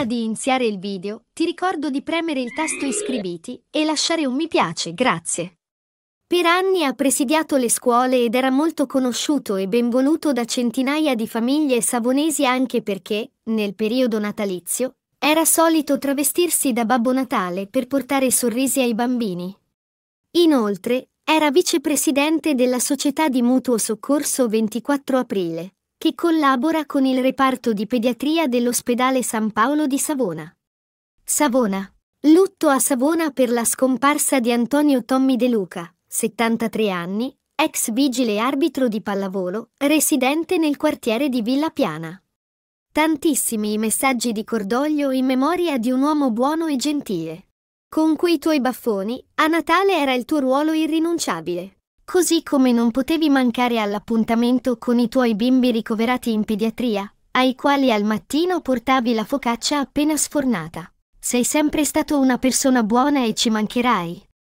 Prima di iniziare il video, ti ricordo di premere il tasto iscriviti e lasciare un mi piace, grazie. Per anni ha presidiato le scuole ed era molto conosciuto e ben voluto da centinaia di famiglie savonesi anche perché, nel periodo natalizio, era solito travestirsi da Babbo Natale per portare sorrisi ai bambini. Inoltre, era vicepresidente della Società di Mutuo Soccorso 24 aprile, che collabora con il reparto di pediatria dell'ospedale San Paolo di Savona. Savona. Lutto a Savona per la scomparsa di Antonio Tommi De Luca, 73 anni, ex vigile arbitro di pallavolo, residente nel quartiere di Villa Piana. Tantissimi i messaggi di cordoglio in memoria di un uomo buono e gentile. Con quei tuoi baffoni, a Natale era il tuo ruolo irrinunciabile. Così come non potevi mancare all'appuntamento con i tuoi bimbi ricoverati in pediatria, ai quali al mattino portavi la focaccia appena sfornata. Sei sempre stato una persona buona e ci mancherai.